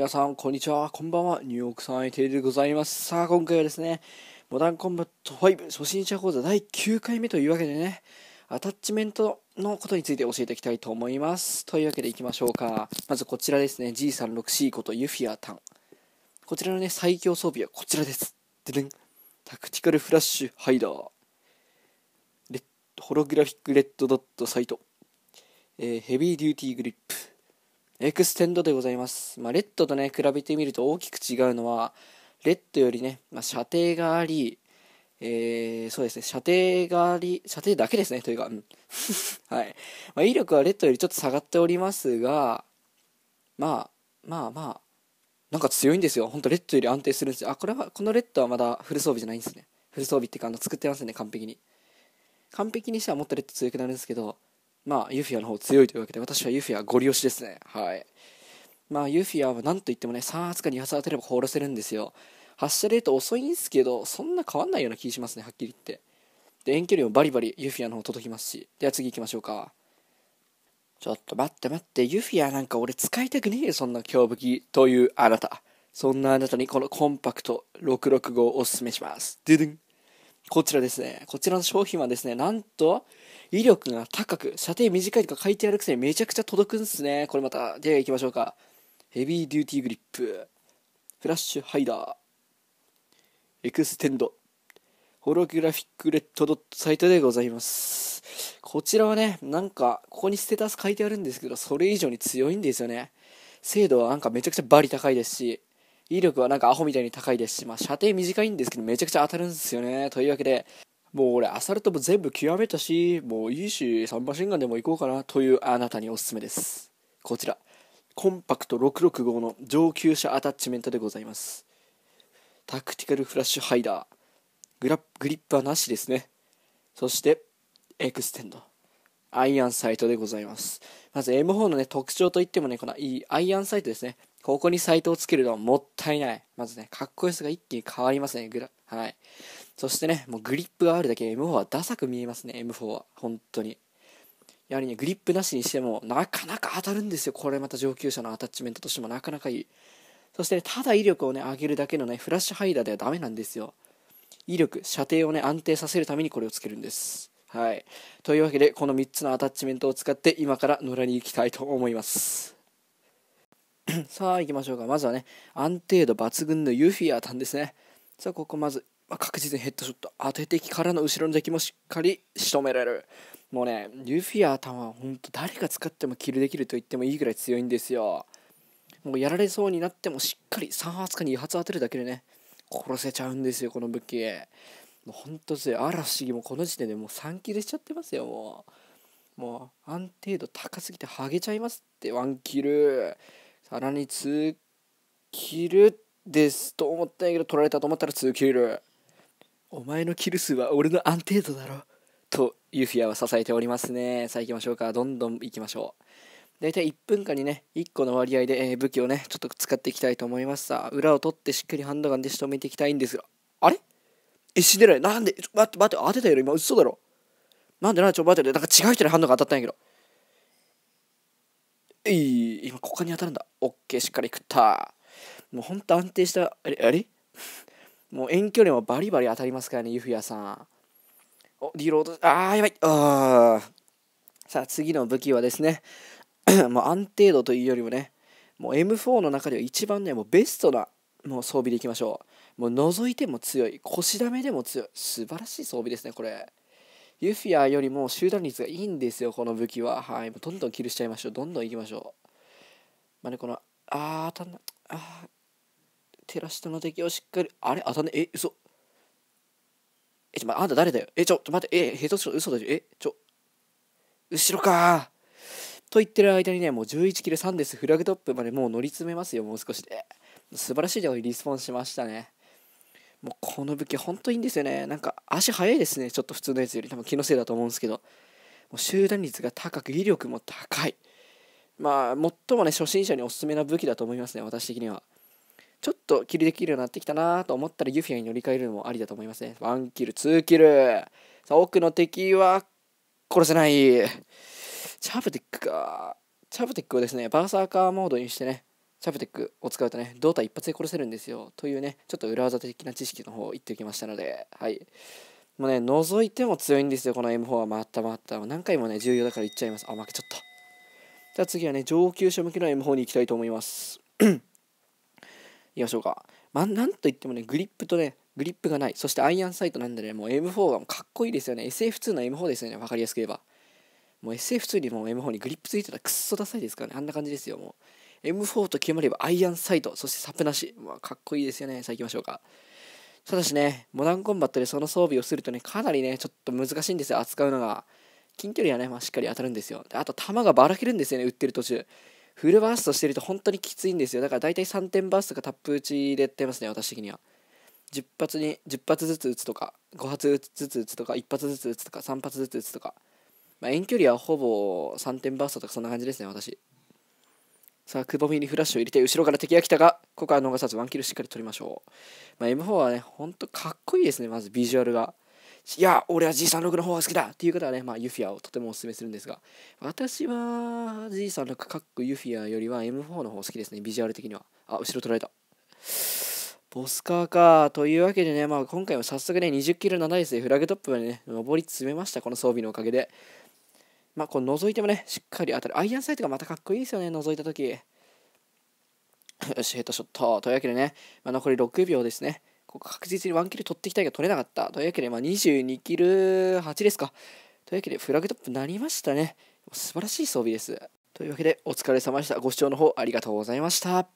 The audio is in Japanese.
皆さん、こんにちは。こんばんは。ニューヨークさん、テレでございます。さあ、今回はですね、モダンコンバット5初心者講座第9回目というわけでね、アタッチメントのことについて教えていきたいと思います。というわけでいきましょうか。まずこちらですね、G36C ことユフィアタン。こちらのね、最強装備はこちらです。でねタクティカルフラッシュハイダー。レホログラフィックレッドドットサイト。えー、ヘビーデューティーグリップ。エクステンドでございます。まあ、レッドとね、比べてみると大きく違うのは、レッドよりね、まあ、射程があり、えー、そうですね、射程があり、射程だけですね、というか、うん、はい。まあ、威力はレッドよりちょっと下がっておりますが、まあ、まあまあ、なんか強いんですよ。ほんとレッドより安定するんですよ。あ、これは、このレッドはまだフル装備じゃないんですね。フル装備っていうか、あの、作ってますね、完璧に。完璧にしてはもっとレッド強くなるんですけど、まあ、ユフィアの方強いというわけで、私はユフィアゴリ押しですね。はい。まあ、ユフィアは何と言ってもね、3発か2発当てればらせるんですよ。発射レート遅いんですけど、そんな変わんないような気しますね、はっきり言って。で、遠距離もバリバリユフィアの方届きますし。では次行きましょうか。ちょっと待って待って、ユフィアなんか俺使いたくねえよ、そんな強武器というあなた。そんなあなたにこのコンパクト665をおすすめします。ドゥドゥン。こちらですね。こちらの商品はですね、なんと、威力が高く、射程短いとか書いてあるくせにめちゃくちゃ届くんですね。これまた、では行きましょうか。ヘビーデューティーグリップ、フラッシュハイダー、エクステンド、ホログラフィックレッドドットサイトでございます。こちらはね、なんか、ここにステータス書いてあるんですけど、それ以上に強いんですよね。精度はなんかめちゃくちゃバリ高いですし、威力はなんかアホみたいに高いですし、まあ、射程短いんですけど、めちゃくちゃ当たるんですよね。というわけで、もう俺、アサルトも全部極めたし、もういいし、サンマシンガンでも行こうかなというあなたにおすすめです。こちら、コンパクト665の上級者アタッチメントでございます。タクティカルフラッシュハイダー。グラグリップはなしですね。そして、エクステンド。アイアンサイトでございます。まず M4 のね、特徴といってもね、このいいアイアンサイトですね。ここにサイトをつけるのはもったいない。まずね、かっこよさが一気に変わりますね。グラはい。そしてね、もうグリップがあるだけ M4 はダサく見えますね、M4 は。本当に。やはりね、グリップなしにしても、なかなか当たるんですよ。これまた上級者のアタッチメントとしてもなかなかいい。そして、ね、ただ威力をね、上げるだけのね、フラッシュハイダーではダメなんですよ。威力、射程をね、安定させるためにこれをつけるんです。はい。というわけで、この3つのアタッチメントを使って、今から野良に行きたいと思います。さあ行きましょうか。まずはね、安定度抜群のユフィアタンですね。さあ、ここまず、まあ、確実にヘッドショット当ててきからの後ろの敵もしっかり仕留められる。もうね、ユフィアタンは本当誰が使ってもキルできると言ってもいいぐらい強いんですよ。もうやられそうになってもしっかり3発か2発当てるだけでね、殺せちゃうんですよ、この武器。もうほんと強い。嵐もこの時点でもう3キルしちゃってますよ、もう。もう安定度高すぎてハゲちゃいますって、ワンキル。さらに2キルですと思ったんやけど取られたと思ったら2キルお前のキル数は俺の安定度だろとユフィアは支えておりますねさあ行きましょうかどんどん行きましょう大体1分間にね1個の割合で、えー、武器をねちょっと使っていきたいと思いますさあ裏を取ってしっかりハンドガンで仕留めていきたいんですがあれえ死んでないなんでちょ待って待って当てたよ今嘘だろなんでなちょ待ってだから違う人にハンドガン当たったんやけどい今ここに当たるんだオッケーしっかり食ったもうほんと安定したあれあれ もう遠距離もバリバリ当たりますからねユフヤさんおリロードあーやばいあさあ次の武器はですね もう安定度というよりもねもう M4 の中では一番ねもうベストなもう装備でいきましょうもう覗いても強い腰だめでも強い素晴らしい装備ですねこれユフィアよりも集団率がいいんですよ、この武器は。はい。どんどんキルしちゃいましょう。どんどん行きましょう。まあね、この、あー、当たんな、あー、照らしたの敵をしっかり、あれ当たんな、え、嘘。え、ちょ、まあ、あんた誰だよ。え、ちょ、ちょ、待って、え、ヘト嘘だよ。え、ちょ、後ろかと言ってる間にね、もう11キル3です。フラグトップまでもう乗り詰めますよ、もう少しで。素晴らしいところにリスポンしましたね。もうこの武器ほんといいんですよねなんか足速いですねちょっと普通のやつより多分気のせいだと思うんですけどもう集団率が高く威力も高いまあ最もね初心者におすすめな武器だと思いますね私的にはちょっとキルできるようになってきたなと思ったらユフィアに乗り換えるのもありだと思いますね1キル2キルさあ奥の敵は殺せないチャブティックかチャブティックをですねバーサーカーモードにしてねチャプテックを使うとね、胴体一発で殺せるんですよ。というね、ちょっと裏技的な知識の方を言っておきましたので、はい。もうね、覗いても強いんですよ、この M4 は。回った回った。何回もね、重要だから言っちゃいます。あ、負けちゃった。じゃあ次はね、上級者向けの M4 に行きたいと思います。行きましょうか。まあ、なんといってもね、グリップとね、グリップがない。そしてアイアンサイトなんでね、もう M4 はかっこいいですよね。SF2 の M4 ですよね、分かりやすく言えば。もう SF2 にも M4 にグリップついてたらくっそダサいですからねあんな感じですよもう M4 と決まればアイアンサイドそしてサップなし、まあ、かっこいいですよねさあ行きましょうかただしねモダンコンバットでその装備をするとねかなりねちょっと難しいんですよ扱うのが近距離はね、まあ、しっかり当たるんですよであと弾がばらけるんですよね打ってる途中フルバーストしてると本当にきついんですよだから大体3点バーストかタップ打ちでやってますね私的には10発に10発ずつ打つとか5発ずつ打つとか1発ずつ打つとか3発ずつ打つとかまあ、遠距離はほぼ3点バーストとかそんな感じですね、私。さあ、くぼみにフラッシュを入れて、後ろから敵が来たが、ここは逃さずワンキルしっかり取りましょう。まあ、M4 はね、ほんとかっこいいですね、まずビジュアルが。いや、俺は G36 の方が好きだっていう方はね、まあ、ユフィアをとてもお勧めするんですが、私は G36 かっこユフィアよりは M4 の方好きですね、ビジュアル的には。あ、後ろ取られた。ボスカーか。というわけでね、まあ、今回も早速ね、20キロ7ダでフラグトップまでね、上り詰めました、この装備のおかげで。まあ、こう覗いてもね、しっかり当たる。アイアンサイトがまたかっこいいですよね、覗いたとき。よし、ヘッドショット。というわけでね、まあ、残り6秒ですね。こう確実に1キル取っていきたいが取れなかった。というわけで、まあ、22キル8ですか。というわけで、フラグトップなりましたね。素晴らしい装備です。というわけで、お疲れ様でした。ご視聴の方ありがとうございました。